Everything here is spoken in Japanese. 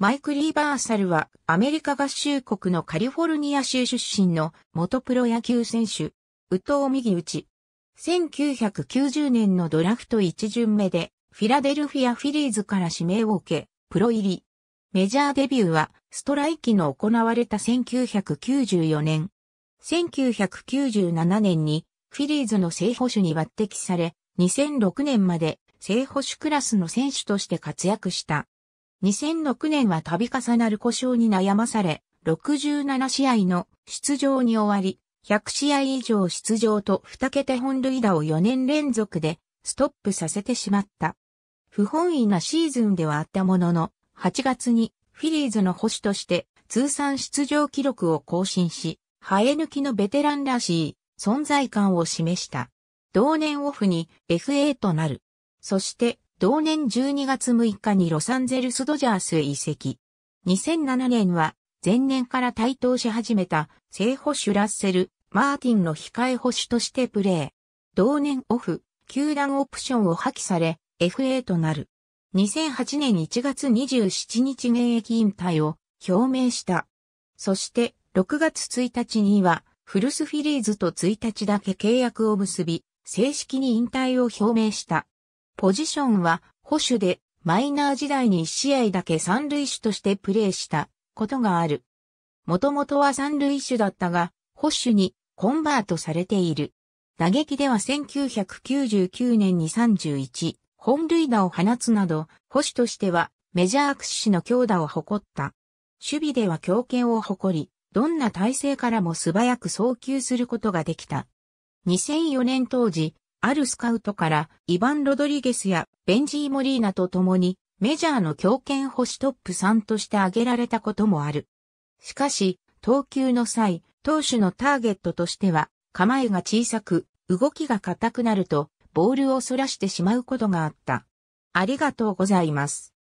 マイク・リーバーサルはアメリカ合衆国のカリフォルニア州出身の元プロ野球選手、宇藤右打ち。1990年のドラフト1巡目でフィラデルフィア・フィリーズから指名を受け、プロ入り。メジャーデビューはストライキの行われた1994年。1997年にフィリーズの正捕手に抜擢され、2006年まで正捕手クラスの選手として活躍した。2006年は度重なる故障に悩まされ、67試合の出場に終わり、100試合以上出場と2桁本塁打を4年連続でストップさせてしまった。不本意なシーズンではあったものの、8月にフィリーズの保守として通算出場記録を更新し、生え抜きのベテランらしい存在感を示した。同年オフに FA となる。そして同年12月6日にロサンゼルスドジャースへ移籍。2007年は前年から台頭し始めた正捕手ラッセル、マーティンの控え捕手としてプレー。同年オフ、球団オプションを破棄され、FA となる。2008年1月27日現役引退を表明した。そして6月1日にはフルスフィリーズと1日だけ契約を結び、正式に引退を表明した。ポジションは保守で、マイナー時代に1試合だけ三塁手としてプレーしたことがある。もともとは三塁手だったが、保守にコンバートされている。打撃では1999年に31本塁打を放つなど、保守としてはメジャー屈指の強打を誇った。守備では強肩を誇り、どんな体勢からも素早く送球することができた。2004年当時、あるスカウトから、イバン・ロドリゲスやベンジー・モリーナと共に、メジャーの強肩星トップ3として挙げられたこともある。しかし、投球の際、投手のターゲットとしては、構えが小さく、動きが硬くなると、ボールを反らしてしまうことがあった。ありがとうございます。